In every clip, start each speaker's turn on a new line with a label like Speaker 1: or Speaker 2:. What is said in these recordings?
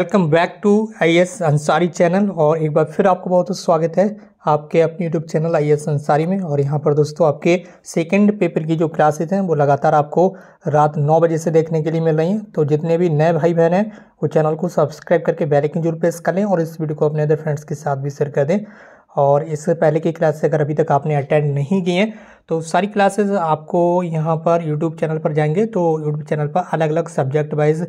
Speaker 1: welcome back to I S Ansari channel और एक बार फिर आपको बहुत स्वागत है आपके अपने YouTube channel I S Ansari में और यहाँ पर दोस्तों आपके सेकंड पेपर की जो क्लासेज हैं वो लगातार आपको रात नौ बजे से देखने के लिए मिल रही हैं तो जितने भी नए भाई बहन हैं वो चैनल को सब्सक्राइब करके बैलकिन जरूर प्रेस कर लें और इस वीडियो को अपने अदर फ्रेंड्स के साथ भी शेयर कर दें और इससे पहले की क्लास अगर अभी तक आपने अटेंड नहीं किए हैं तो सारी क्लासेस आपको यहाँ पर यूट्यूब चैनल पर जाएंगे तो यूट्यूब चैनल पर अलग अलग सब्जेक्ट वाइज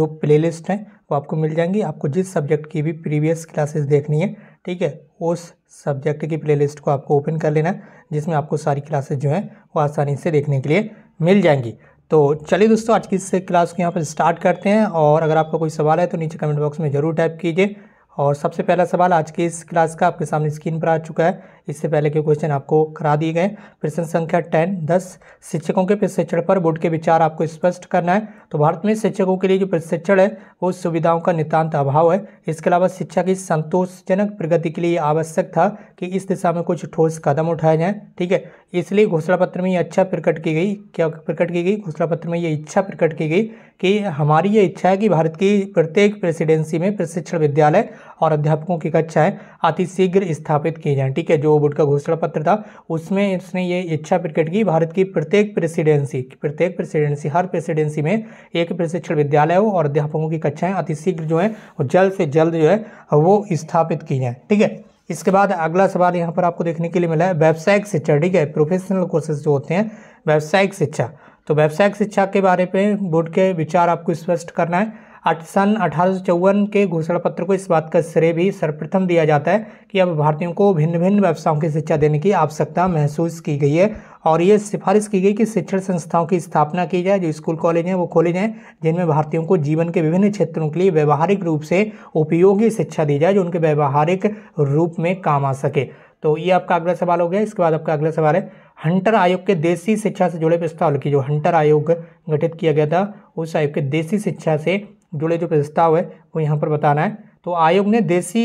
Speaker 1: जो प्लेलिस्ट हैं वो आपको मिल जाएंगी आपको जिस सब्जेक्ट की भी प्रीवियस क्लासेस देखनी है ठीक है उस सब्जेक्ट की प्लेलिस्ट को आपको ओपन कर लेना है जिसमें आपको सारी क्लासेज जो हैं वो आसानी से देखने के लिए मिल जाएंगी तो चलिए दोस्तों आज की इस क्लास को यहाँ पर स्टार्ट करते हैं और अगर आपका कोई सवाल है तो नीचे कमेंट बॉक्स में ज़रूर टाइप कीजिए और सबसे पहला सवाल आज की इस क्लास का आपके सामने स्क्रीन पर आ चुका है इससे पहले के क्वेश्चन आपको करा दिए गए प्रश्न संख्या टेन दस शिक्षकों के प्रशिक्षण पर बोर्ड के विचार आपको स्पष्ट करना है तो भारत में शिक्षकों के लिए जो प्रशिक्षण है वो सुविधाओं का नितान्त अभाव है इसके अलावा शिक्षा की संतोषजनक प्रगति के लिए आवश्यक था कि इस दिशा में कुछ ठोस कदम उठाए जाए ठीक है इसलिए घोषणा पत्र में ये अच्छा प्रकट की गई क्या प्रकट की गई घोषणा पत्र में ये इच्छा प्रकट की गई कि हमारी ये इच्छा है कि भारत की प्रत्येक प्रेसिडेंसी में प्रशिक्षण विद्यालय और अध्यापकों की कक्षाएं अतिशीघ्र स्थापित की जाएं ठीक है जो बोर्ड का घोषणा पत्र था उसमें इसने ये इच्छा प्रकट की भारत की प्रत्येक प्रेसिडेंसी प्रत्येक प्रेसिडेंसी हर प्रेसिडेंसी में एक प्रशिक्षण विद्यालय हो और अध्यापकों की कक्षाएं अतिशीघ्र जो है जल्द से जल्द जो है वो स्थापित की जाएँ ठीक है इसके बाद अगला सवाल यहाँ पर आपको देखने के लिए मिला है व्यावसायिक शिक्षा ठीक है प्रोफेशनल कोर्सेज जो होते हैं व्यावसायिक शिक्षा तो व्यावसायिक शिक्षा के बारे में बोर्ड के विचार आपको स्पष्ट करना है सन अठारह के घोषणा पत्र को इस बात का श्रेय भी सर्वप्रथम दिया जाता है कि अब भारतीयों को भिन्न भिन्न व्यवसायों की शिक्षा देने की आवश्यकता महसूस की गई है और ये सिफारिश की गई कि शिक्षण संस्थाओं की स्थापना की जाए जो स्कूल कॉलेज हैं वो खोले जाएँ जिनमें भारतीयों को जीवन के विभिन्न क्षेत्रों के लिए व्यवहारिक रूप से उपयोगी शिक्षा दी जाए जो उनके व्यवहारिक रूप में काम आ सके तो ये आपका अगला सवाल हो गया इसके बाद आपका अगला सवाल है हंटर आयोग के देसी शिक्षा से जुड़े प्रस्ताव लिखिए जो हंटर आयोग गठित किया गया था उस आयोग के देसी शिक्षा से जुड़े जो प्रस्ताव है वो यहाँ पर बताना है तो आयोग ने देसी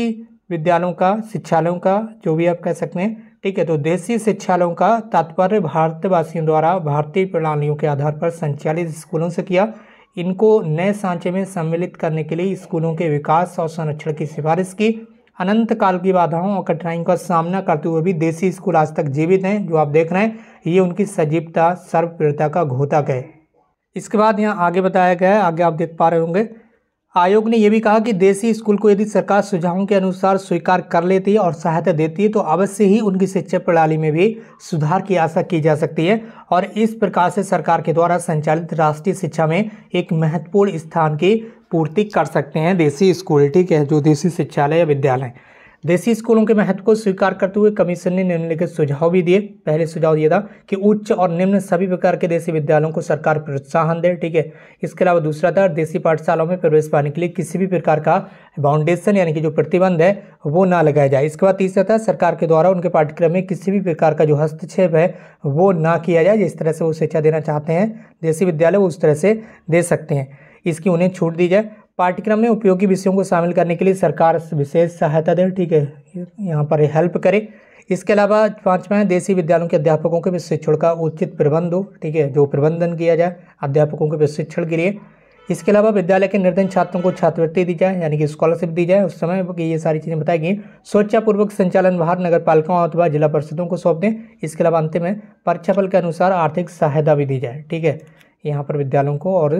Speaker 1: विद्यालयों का शिक्षालयों का जो भी आप कह सकते हैं ठीक है तो देसी शिक्षालयों का तात्पर्य भारतवासियों द्वारा भारतीय प्रणालियों के आधार पर संचालित स्कूलों से किया इनको नए सांचे में सम्मिलित करने के लिए स्कूलों के विकास और संरक्षण की सिफारिश की अनंत काल की बाधाओं और कठिनाइयों का सामना करते हुए भी देसी स्कूल आज तक जीवित हैं जो आप देख रहे हैं ये उनकी सजीवता सर्वप्रियता का घोतक है इसके बाद यहाँ आगे बताया गया है आगे आप देख पा रहे होंगे आयोग ने यह भी कहा कि देसी स्कूल को यदि सरकार सुझावों के अनुसार स्वीकार कर लेती है और सहायता देती है तो अवश्य ही उनकी शिक्षा प्रणाली में भी सुधार की आशा की जा सकती है और इस प्रकार से सरकार के द्वारा संचालित राष्ट्रीय शिक्षा में एक महत्वपूर्ण स्थान की पूर्ति कर सकते हैं देसी स्कूल ठीक है जो देसी शिक्षालय या विद्यालय देसी स्कूलों के महत्व को स्वीकार करते हुए कमीशन ने निम्नलिखित सुझाव भी दिए पहले सुझाव दिया था कि उच्च और निम्न सभी प्रकार के देसी विद्यालयों को सरकार प्रोत्साहन दे ठीक है इसके अलावा दूसरा था देसी पाठशालाओं में प्रवेश पाने के लिए किसी भी प्रकार का बाउंडेशन यानी कि जो प्रतिबंध है वो ना लगाया जाए इसके बाद तीसरा था सरकार के द्वारा उनके पाठ्यक्रम में किसी भी प्रकार का जो हस्तक्षेप है वो ना किया जाए जिस तरह से वो शिक्षा देना चाहते हैं देसी विद्यालय वो उस तरह से दे सकते हैं इसकी उन्हें छूट दी जाए पाठ्यक्रम में उपयोगी विषयों को शामिल करने के लिए सरकार विशेष सहायता दे ठीक है यहाँ पर हेल्प करे इसके अलावा पाँचवा है देसी विद्यालयों के अध्यापकों के प्रशिक्षण का उचित प्रबंध हो ठीक है जो प्रबंधन किया जाए अध्यापकों के प्रशिक्षण के लिए इसके अलावा विद्यालय के निर्धन छात्रों को छात्रवृत्ति दी जाए यानी कि स्कॉलरशिप दी जाए उस समय ये सारी चीज़ें बताई गई स्वच्छापूर्वक संचालन बाहर नगर पालिकाओं अथवा जिला परिषदों को सौंप दें इसके अलावा अंतिम में परीक्षाफल के अनुसार आर्थिक सहायता भी दी जाए ठीक है यहाँ पर विद्यालयों को और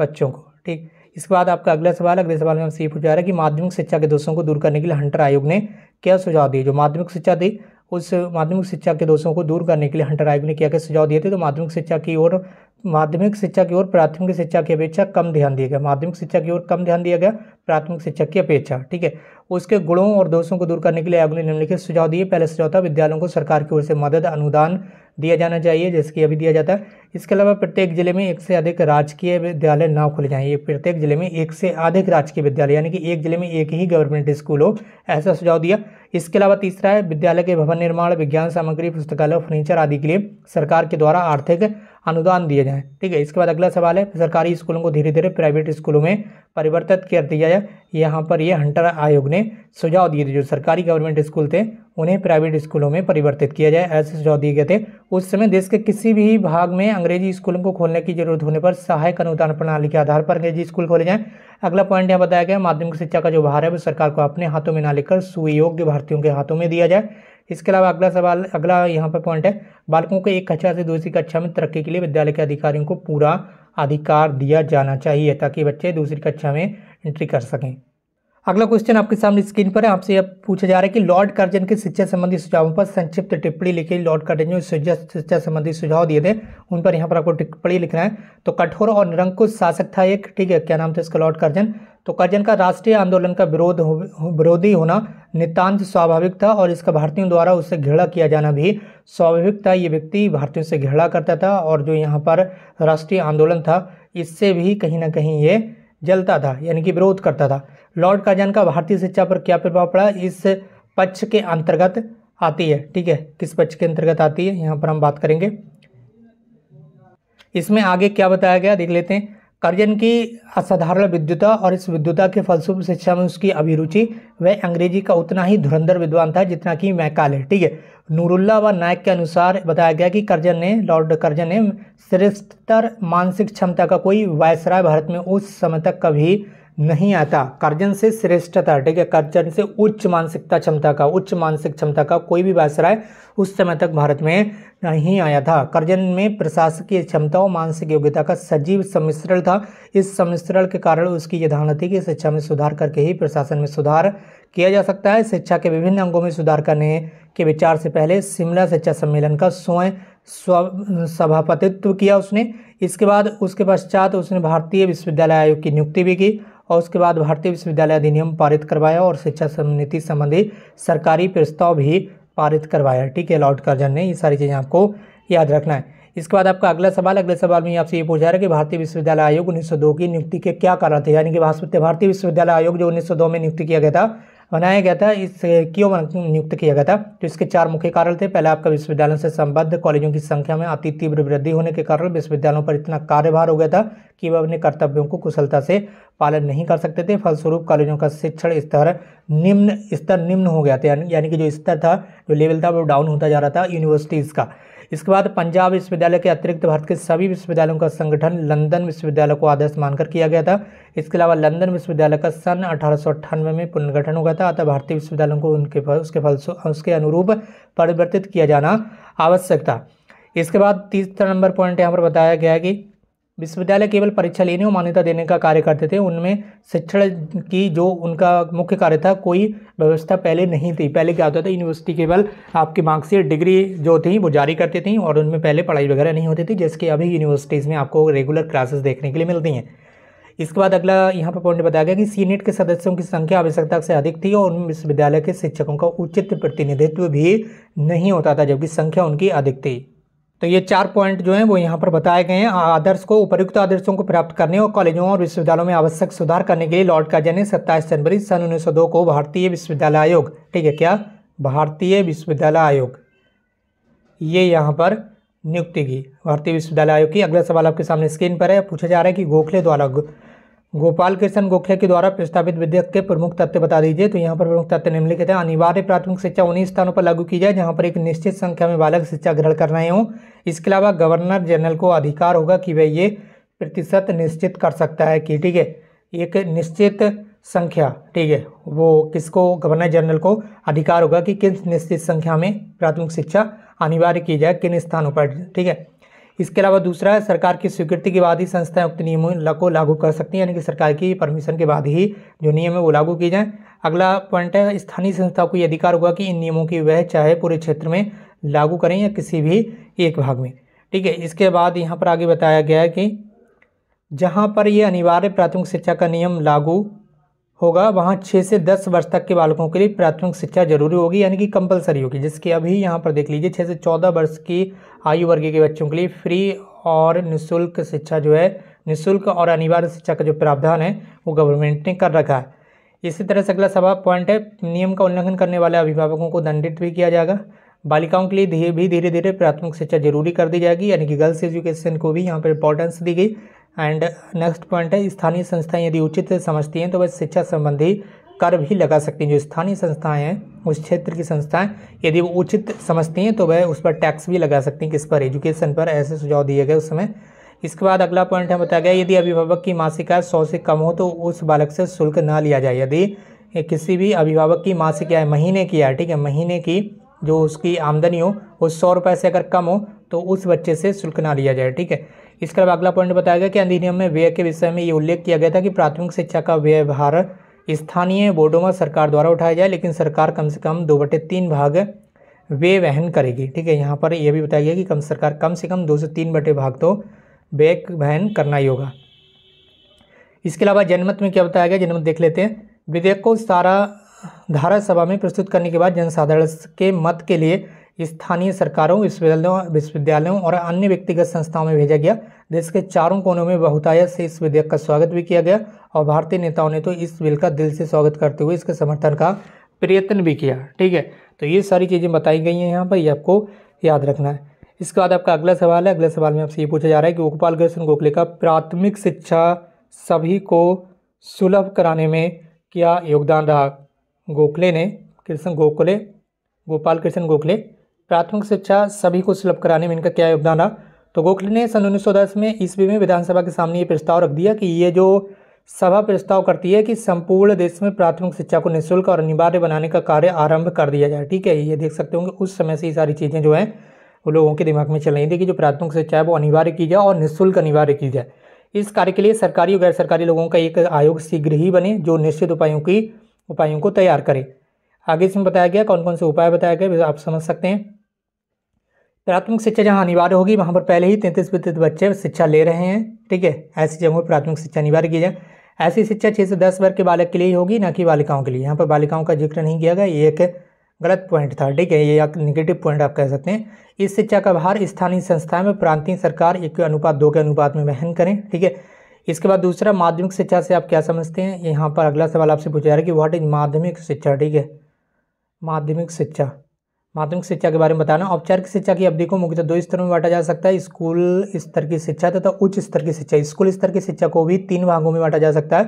Speaker 1: बच्चों को ठीक इसके बाद आपका अगला सवाल अगले सवाल में आपसे ये पूछा जा रहा है कि माध्यमिक शिक्षा के दोषों को दूर करने के लिए हंटर आयोग ने क्या सुझाव दिए जो माध्यमिक शिक्षा दी उस माध्यमिक शिक्षा के दोषों को दूर करने के लिए हंटर आयोग ने क्या क्या सुझाव दिए थे तो माध्यमिक शिक्षा की ओर माध्यमिक शिक्षा की ओर प्राथमिक शिक्षा की अपेक्षा कम ध्यान दिया गया माध्यमिक शिक्षा की ओर कम ध्यान दिया गया प्राथमिक शिक्षा की अपेक्षा ठीक है उसके गुणों और दोषों को दूर करने के लिए आयोग ने निम्नलिखित सुझाव दिए पहले सुझाव था विद्यालयों को सरकार की ओर से मदद अनुदान दिया जाना चाहिए जैसे कि अभी दिया जाता है इसके अलावा प्रत्येक जिले में एक से अधिक राजकीय विद्यालय ना खोले जाएँ ये प्रत्येक जिले में एक से अधिक राजकीय विद्यालय यानी कि एक जिले में एक ही गवर्नमेंट स्कूल हो ऐसा सुझाव दिया इसके अलावा तीसरा है विद्यालय के भवन निर्माण विज्ञान सामग्री पुस्तकालय फर्नीचर आदि के लिए सरकार के द्वारा आर्थिक अनुदान दिए जाएँ ठीक है इसके बाद अगला सवाल है सरकारी स्कूलों को धीरे धीरे प्राइवेट स्कूलों में परिवर्तित कर दिया जाए यहाँ पर ये हंटर आयोग ने सुझाव दिए थे जो सरकारी गवर्नमेंट स्कूल थे उन्हें प्राइवेट स्कूलों में परिवर्तित किया जाए ऐसे सुझाव दिए गए थे उस समय देश के किसी भी भाग में अंग्रेजी स्कूलों को खोलने की जरूरत होने पर सहायक अनुदान प्रणाली के आधार पर अंग्रेजी स्कूल खोले जाएँ अगला पॉइंट यहाँ बताया गया माध्यमिक शिक्षा का जो भार है वो सरकार को अपने हाथों में ना लेकर सुयोग्य भारतीयों के हाथों में दिया जाए इसके अलावा अगला सवाल अगला यहाँ पर पॉइंट है बालकों को एक कक्षा से दूसरी कक्षा में तरक्की के लिए विद्यालय के अधिकारियों को पूरा अधिकार दिया जाना चाहिए ताकि बच्चे दूसरी कक्षा में एंट्री कर सकें अगला क्वेश्चन आपके सामने स्क्रीन पर है आपसे यह पूछा जा रहा है कि लॉर्ड कर्जन के शिक्षा संबंधी सुझावों पर संक्षिप्त टिप्पणी लिखी लॉर्ड कर्जन जो शिक्षा संबंधी सुझाव दिए थे उन पर यहाँ पर आपको टिप्पणी लिखना है तो कठोर और निरंकुश शासक था एक ठीक है क्या नाम था इसका लॉर्ड कर्जन तो कर्जन का राष्ट्रीय आंदोलन का विरोध हो, विरोधी होना नितान्त स्वाभाविक था और इसका भारतीयों द्वारा उससे घेरा किया जाना भी स्वाभाविक था ये व्यक्ति भारतीयों से घेरा करता था और जो यहाँ पर राष्ट्रीय आंदोलन था इससे भी कहीं ना कहीं ये जलता था यानी कि विरोध करता था लॉर्ड काजान का भारतीय शिक्षा पर क्या प्रभाव पड़ा इस पक्ष के अंतर्गत आती है ठीक है किस पक्ष के अंतर्गत आती है यहाँ पर हम बात करेंगे इसमें आगे क्या बताया गया देख लेते हैं कर्जन की असाधारण विद्युता और इस विद्युता के फलस्वरूप शिक्षा में उसकी अभिरुचि वह अंग्रेजी का उतना ही धुरंधर विद्वान था जितना कि मैकाले ठीक है नूरुल्ला व नायक के अनुसार बताया गया कि कर्जन ने लॉर्ड कर्जन ने श्रेष्ठतर मानसिक क्षमता का कोई वायसराय भारत में उस समय तक कभी नहीं आता कर्जन से श्रेष्ठता ठीक है कर्जन से उच्च मानसिकता क्षमता का उच्च मानसिक क्षमता का कोई भी वायसराय उस समय तक भारत में नहीं आया था कर्जन में प्रशासकीय क्षमता और मानसिक योग्यता का सजीव सम्मिश्रण था इस सम्मिश्रण के कारण उसकी यह धारणा थी कि शिक्षा में सुधार करके ही प्रशासन में सुधार किया जा सकता है शिक्षा के विभिन्न अंगों में सुधार करने के विचार से पहले शिमला शिक्षा सम्मेलन का स्वयं स्व सभापतित्व किया उसने इसके बाद उसके पश्चात उसने भारतीय विश्वविद्यालय आयोग की नियुक्ति भी की और उसके बाद भारतीय विश्वविद्यालय अधिनियम पारित करवाया और शिक्षा नीति संबंधी सरकारी प्रस्ताव भी पारित करवाया ठीक है लॉर्ड कर्जन ने ये सारी चीज़ें आपको याद रखना है इसके बाद आपका अगला सवाल अगले सवाल में आपसे ये पूछा है कि भारतीय विश्वविद्यालय आयोग उन्नीस की नियुक्ति के क्या कारण थे यानी कि भारतीय विश्वविद्यालय आयोग जो उन्नीस में नियुक्त किया गया था बनाया गया था इस क्यों नियुक्त किया गया था तो इसके चार मुख्य कारण थे पहले आपका विश्वविद्यालयों से संबद्ध कॉलेजों की संख्या में अति तीव्र वृद्धि होने के कारण विश्वविद्यालयों पर इतना कार्यभार हो गया था कि वह अपने कर्तव्यों को कुशलता से पालन नहीं कर सकते थे फलस्वरूप कॉलेजों का शिक्षण स्तर निम्न स्तर निम्न हो गया था यानी कि जो स्तर था जो लेवल था वो डाउन होता जा रहा था यूनिवर्सिटीज़ का इसके बाद पंजाब विश्वविद्यालय के अतिरिक्त भारत के सभी विश्वविद्यालयों का संगठन लंदन विश्वविद्यालय को आदर्श मानकर किया गया था इसके अलावा लंदन विश्वविद्यालय का सन अठारह में पुनर्गठन हो गया था अतः भारतीय विश्वविद्यालयों को उनके फल उसके फल उसके अनुरूप परिवर्तित किया जाना आवश्यक था इसके बाद तीसरा नंबर पॉइंट यहाँ पर बताया गया है कि विश्वविद्यालय केवल परीक्षा लेने और मान्यता देने का कार्य करते थे उनमें शिक्षण की जो उनका मुख्य कार्य था कोई व्यवस्था पहले नहीं थी पहले क्या होता था यूनिवर्सिटी केवल आपकी मार्क्सिट डिग्री जो थी वो जारी करती थी और उनमें पहले पढ़ाई वगैरह नहीं होती थी जैसे अभी यूनिवर्सिटीज़ में आपको रेगुलर क्लासेस देखने के लिए मिलती हैं इसके बाद अगला यहाँ पर पॉइंट बताया गया कि सीनेट के सदस्यों की संख्या आवश्यकता से अधिक थी और उन विश्वविद्यालय के शिक्षकों का उचित प्रतिनिधित्व भी नहीं होता था जबकि संख्या उनकी अधिक थी तो ये चार पॉइंट जो हैं वो यहाँ पर बताए गए हैं आदर्श को उपयुक्त आदर्शों को प्राप्त करने और कॉलेजों और विश्वविद्यालयों में आवश्यक सुधार करने के लिए लॉर्ड कार्जन ने सत्ताईस जनवरी सन उन्नीस को भारतीय विश्वविद्यालय आयोग ठीक है क्या भारतीय विश्वविद्यालय आयोग ये यहाँ पर नियुक्ति की भारतीय विश्वविद्यालय आयोग की अगला सवाल आपके सामने स्क्रीन पर है पूछा जा रहा है कि गोखले द्वारा गोपाल कृष्ण गोखे के द्वारा प्रस्तावित विधेयक के प्रमुख तत्व बता दीजिए तो यहाँ पर प्रमुख तत्व निम्नलिखित है अनिवार्य प्राथमिक शिक्षा उन्हीं स्थानों पर लागू की जाए जहाँ पर एक निश्चित संख्या में बालक शिक्षा ग्रहण कर रहे हों इसके अलावा गवर्नर जनरल को अधिकार होगा कि वह ये प्रतिशत निश्चित कर सकता है कि ठीक है एक निश्चित संख्या ठीक है वो किसको गवर्नर जनरल को अधिकार होगा कि किस निश्चित संख्या में प्राथमिक शिक्षा अनिवार्य की जाए किन स्थानों पर ठीक है इसके अलावा दूसरा है सरकार की स्वीकृति के बाद ही संस्थाएं उक्त नियमों को लागू कर सकती हैं यानी कि सरकार की परमिशन के बाद ही जो नियम है वो लागू किए जाएँ अगला पॉइंट है स्थानीय संस्था को ये अधिकार होगा कि इन नियमों की वह चाहे पूरे क्षेत्र में लागू करें या किसी भी एक भाग में ठीक है इसके बाद यहाँ पर आगे बताया गया है कि जहाँ पर ये अनिवार्य प्राथमिक शिक्षा का नियम लागू होगा वहाँ छः से दस वर्ष तक के बालकों के लिए प्राथमिक शिक्षा जरूरी होगी यानी कि कंपलसरी होगी जिसके अभी यहाँ पर देख लीजिए छः से चौदह वर्ष की आयु वर्ग के बच्चों के लिए फ्री और निःशुल्क शिक्षा जो है निःशुल्क और अनिवार्य शिक्षा का जो प्रावधान है वो गवर्नमेंट ने कर रखा है इसी तरह से अगला सवा पॉइंट है नियम का उल्लंघन करने वाले अभिभावकों को दंडित भी किया जाएगा बालिकाओं के लिए धीरे भी धीरे धीरे प्राथमिक शिक्षा जरूरी कर दी जाएगी यानी कि गर्ल्स एजुकेशन को भी यहाँ पर इंपॉर्टेंस दी गई एंड नेक्स्ट पॉइंट है स्थानीय संस्थाएं यदि उचित समझती हैं तो वह शिक्षा संबंधी कर भी लगा सकती हैं जो स्थानीय संस्थाएं हैं उस क्षेत्र की संस्थाएं यदि वो उचित समझती हैं तो वह उस पर टैक्स भी लगा सकती हैं किस पर एजुकेशन पर ऐसे सुझाव दिए गए उस समय इसके बाद अगला पॉइंट है बताया गया यदि अभिभावक की मासिक आय सौ से कम हो तो उस बालक से शुल्क ना लिया जाए यदि किसी भी अभिभावक की मासिक आय महीने की आय ठीक है महीने की जो उसकी आमदनी हो वो सौ रुपये से अगर कम हो तो उस बच्चे से शुल्क ना लिया जाए ठीक है इसके अलावा अगला पॉइंट बताया गया कि अधिनियम में व्यय के विषय में ये उल्लेख किया गया था कि प्राथमिक शिक्षा का व्यवहार स्थानीय बोर्डों में सरकार द्वारा उठाया जाए लेकिन सरकार कम से कम दो बटे तीन भाग व्यय वहन करेगी ठीक है यहाँ पर यह भी बताया गया कि कम सरकार कम से कम दो से तीन बटे भाग तो व्यय वहन करना ही होगा इसके अलावा जनमत में क्या बताया गया जनमत देख लेते हैं विधेयक को सारा धारा सभा में प्रस्तुत करने के बाद जनसाधारण के मत के लिए स्थानीय सरकारों विश्वविद्यालयों विश्वविद्यालयों और अन्य व्यक्तिगत संस्थाओं में भेजा गया देश के चारों कोनों में बहुतायत से इस विधेयक का स्वागत भी किया गया और भारतीय नेताओं ने तो इस बिल का दिल से स्वागत करते हुए इसके समर्थन का प्रयत्न भी किया ठीक है तो ये सारी चीज़ें बताई गई हैं यहाँ पर ये आपको याद रखना है इसके बाद आपका अगला सवाल है अगले सवाल में आपसे ये पूछा जा रहा है कि गोपाल कृष्ण गोखले का प्राथमिक शिक्षा सभी को सुलभ कराने में क्या योगदान रहा गोखले ने कृष्ण गोखले गोपाल कृष्ण गोखले प्राथमिक शिक्षा सभी को सुलभ कराने में इनका क्या योगदान रहा तो गोखले ने सन उन्नीस में ईस्वी में विधानसभा के सामने ये प्रस्ताव रख दिया कि ये जो सभा प्रस्ताव करती है कि संपूर्ण देश में प्राथमिक शिक्षा को निःशुल्क और अनिवार्य बनाने का कार्य आरंभ कर दिया जाए ठीक है ये देख सकते होंगे उस समय से ये सारी चीज़ें जो हैं वो लोगों के दिमाग में चल रही थी कि जो प्राथमिक शिक्षा है वो अनिवार्य की जाए और निःशुल्क अनिवार्य की जाए इस कार्य के लिए सरकारी और गैर सरकारी लोगों का एक आयोग शीघ्र ही बने जो निश्चित उपायों की उपायों को तैयार करे आगे इसमें बताया गया कौन कौन से उपाय बताए गए आप समझ सकते हैं प्राथमिक शिक्षा जहाँ अनिवार्य होगी वहाँ पर पहले ही तैंतीस प्रतिशत बच्चे शिक्षा ले रहे हैं ठीक है ऐसी जगहों पर प्राथमिक शिक्षा अनिवार्य की जाए ऐसी शिक्षा छः से दस वर्ग के बालक के लिए ही होगी ना कि बालिकाओं के लिए यहाँ पर बालिकाओं का जिक्र नहीं किया गया ये एक गलत पॉइंट था ठीक है ये एक निगेटिव पॉइंट आप कह सकते हैं इस शिक्षा का भार स्थानीय संस्थाएं में प्रांतीय सरकार एक अनुपात दो के अनुपात में वहन करें ठीक है इसके बाद दूसरा माध्यमिक शिक्षा से आप क्या समझते हैं यहाँ पर अगला सवाल आपसे पूछा जा रहा है कि व्हाट इज माध्यमिक शिक्षा ठीक है माध्यमिक शिक्षा माध्यमिक शिक्षा के बारे में बताना औपचारिक शिक्षा की अवधि को मुख्यतः दो स्तरों में बांटा जा सकता है स्कूल स्तर की शिक्षा तथा उच्च स्तर की शिक्षा स्कूल स्तर की शिक्षा को भी तीन भागों में बांटा जा सकता है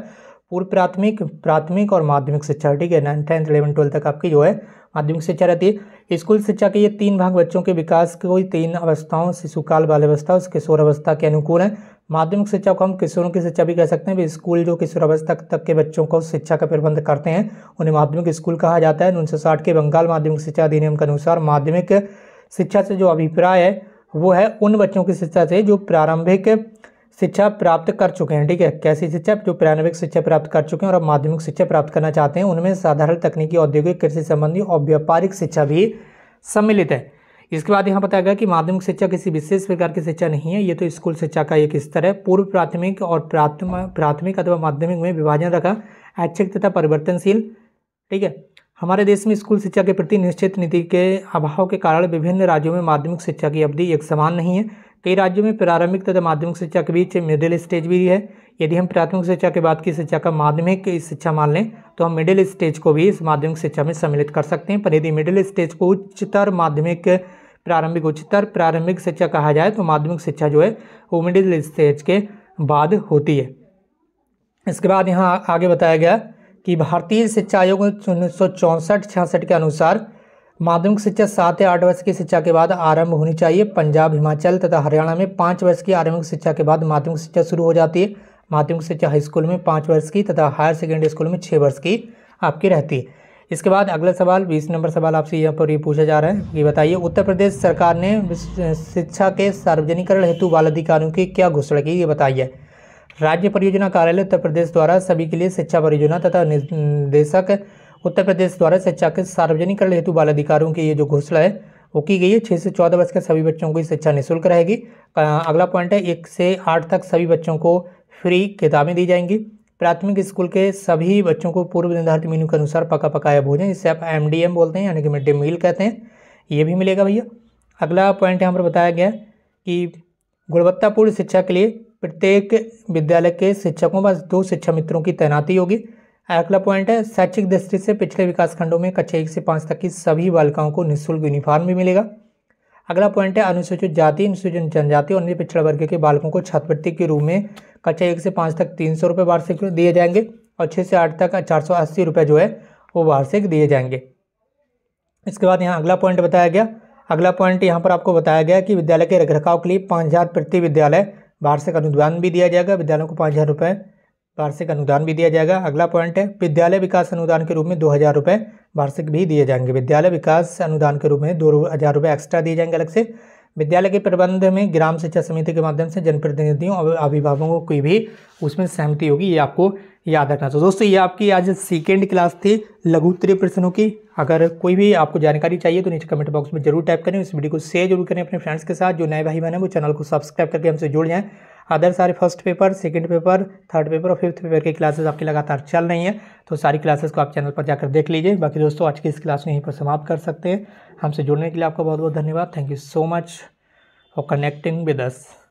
Speaker 1: पूर्व प्राथमिक प्राथमिक और माध्यमिक शिक्षा ठीक है नाइन टेंथ इलेवन ट्वेल्थ तक आपकी जो है माध्यमिक शिक्षा रहती है स्कूल शिक्षा के ये तीन भाग बच्चों के विकास की तीन अवस्थाओं शिशुकाल उस और अवस्था के अनुकूल है माध्यमिक शिक्षा को हम किशोरों की शिक्षा भी कह सकते हैं स्कूल जो किशोर अवस्था तक के बच्चों को शिक्षा का प्रबंध करते हैं उन्हें माध्यमिक स्कूल कहा जाता है उन्नीस के बंगाल माध्यमिक शिक्षा अधिनियम के अनुसार माध्यमिक शिक्षा से जो अभिप्राय है वो है उन बच्चों की शिक्षा से जो प्रारंभिक शिक्षा प्राप्त कर चुके हैं ठीक है कैसी शिक्षा जो प्रारंभिक शिक्षा प्राप्त कर चुके हैं और अब माध्यमिक शिक्षा प्राप्त करना चाहते हैं उनमें साधारण तकनीकी औद्योगिक कृषि संबंधी और व्यापारिक शिक्षा भी सम्मिलित है इसके बाद यहाँ बताया गया कि माध्यमिक शिक्षा किसी विशेष प्रकार की शिक्षा नहीं है ये तो स्कूल शिक्षा का एक स्तर है पूर्व प्राथमिक और प्राथमिक अथवा माध्यमिक में विभाजन रखा ऐच्छिक तथा परिवर्तनशील ठीक है हमारे देश में स्कूल शिक्षा के प्रति निश्चित नीति के अभाव के कारण विभिन्न राज्यों में माध्यमिक शिक्षा की अवधि एक समान नहीं है कई राज्यों में प्रारंभिक तथा माध्यमिक शिक्षा के बीच मिडिल स्टेज भी है यदि हम प्राथमिक शिक्षा के बाद की शिक्षा का माध्यमिक शिक्षा मान लें तो हम मिडिल स्टेज को भी इस माध्यमिक शिक्षा में सम्मिलित कर सकते हैं पर यदि मिडिल स्टेज को उच्चतर माध्यमिक प्रारंभिक उच्चतर प्रारंभिक शिक्षा कहा जाए तो माध्यमिक शिक्षा जो है वो मिडिल स्टेज के बाद होती है इसके बाद यहाँ आगे बताया गया कि भारतीय शिक्षा आयोग उन्नीस सौ के अनुसार माध्यमिक शिक्षा सात या आठ वर्ष की शिक्षा के बाद आरंभ होनी चाहिए पंजाब हिमाचल तथा हरियाणा में पाँच वर्ष की आरंभिक शिक्षा के बाद माध्यमिक शिक्षा शुरू हो जाती है माध्यमिक शिक्षा हाई स्कूल में पाँच वर्ष की तथा हायर सेकेंडरी स्कूल में छः वर्ष की आपकी रहती है इसके बाद अगला सवाल बीस नंबर सवाल आपसे यहाँ पर ये पूछा जा रहा है ये बताइए उत्तर प्रदेश सरकार ने शिक्षा के सार्वजनिकरण हेतु बाल अधिकारियों की क्या घोषणा की ये बताइए राज्य परियोजना कार्यालय उत्तर प्रदेश द्वारा सभी के लिए शिक्षा परियोजना तथा निदेशक उत्तर प्रदेश द्वारा शिक्षा के सार्वजनिक हेतु बाल अधिकारों की ये जो घोषणा है वो की गई है छः से चौदह वर्ष के सभी बच्चों को शिक्षा निःशुल्क रहेगी अगला पॉइंट है एक से आठ तक सभी बच्चों को फ्री किताबें दी जाएंगी प्राथमिक स्कूल के सभी बच्चों को पूर्व निर्धारित मेन्यू के अनुसार पका पकाया भोजन जिसे आप एम बोलते हैं यानी कि मिड डे मील कहते हैं ये भी मिलेगा भैया अगला पॉइंट यहाँ पर बताया गया कि गुणवत्तापूर्ण शिक्षा के लिए प्रत्येक विद्यालय के शिक्षकों व दो शिक्षा मित्रों की तैनाती होगी अगला पॉइंट है शैक्षिक दृष्टि से पिछले विकास खंडों में कक्षा एक से पाँच तक की सभी बालिकाओं को निःशुल्क यूनिफॉर्म भी मिलेगा अगला पॉइंट है अनुसूचित जाति अनुसूचित जनजाति और अन्य पिछड़ा वर्ग के बालकों को छात्रवृत्ति के रूप में कक्षा एक से पाँच तक तीन सौ रुपये वार्षिक दिए जाएंगे और छः से आठ तक चार सौ अस्सी रुपये जो है वो वार्षिक दिए जाएंगे इसके बाद यहाँ अगला पॉइंट बताया गया अगला पॉइंट यहाँ पर आपको बताया गया कि विद्यालय के रखरखाव के लिए पाँच हज़ार प्रति विद्यालय वार्षिक अनुदान भी दिया जाएगा विद्यालयों को पाँच हज़ार रुपये वार्षिक अनुदान भी दिया जाएगा अगला पॉइंट है विद्यालय विकास अनुदान के रूप में दो हज़ार रुपये वार्षिक भी दिए जाएंगे विद्यालय विकास अनुदान के रूप में दो हज़ार रुपये एक्स्ट्रा दिए जाएंगे अलग से विद्यालय के प्रबंध में ग्राम शिक्षा समिति के माध्यम से जनप्रतिनिधियों और अभिभावकों की भी उसमें सहमति होगी ये आपको याद रखना तो दोस्तों ये आपकी आज सेकेंड क्लास थी लघु उत्तरीय प्रश्नों की अगर कोई भी आपको जानकारी चाहिए तो नीचे कमेंट बॉक्स में जरूर टाइप करें इस वीडियो को शेयर जरूर करें अपने फ्रेंड्स के साथ जो नए भाई बहन है वो चैनल को सब्सक्राइब करके हमसे जुड़ जाएँ अदर सारे first paper second paper third paper और फिफ्थ पेपर की क्लासेस आपकी लगातार चल रही हैं तो सारी क्लासेस को आप चैनल पर जाकर देख लीजिए बाकी दोस्तों आज की इस क्लास में यहीं पर समाप्त कर सकते हैं हमसे जुड़ने के लिए आपका बहुत बहुत धन्यवाद thank you so much for connecting with us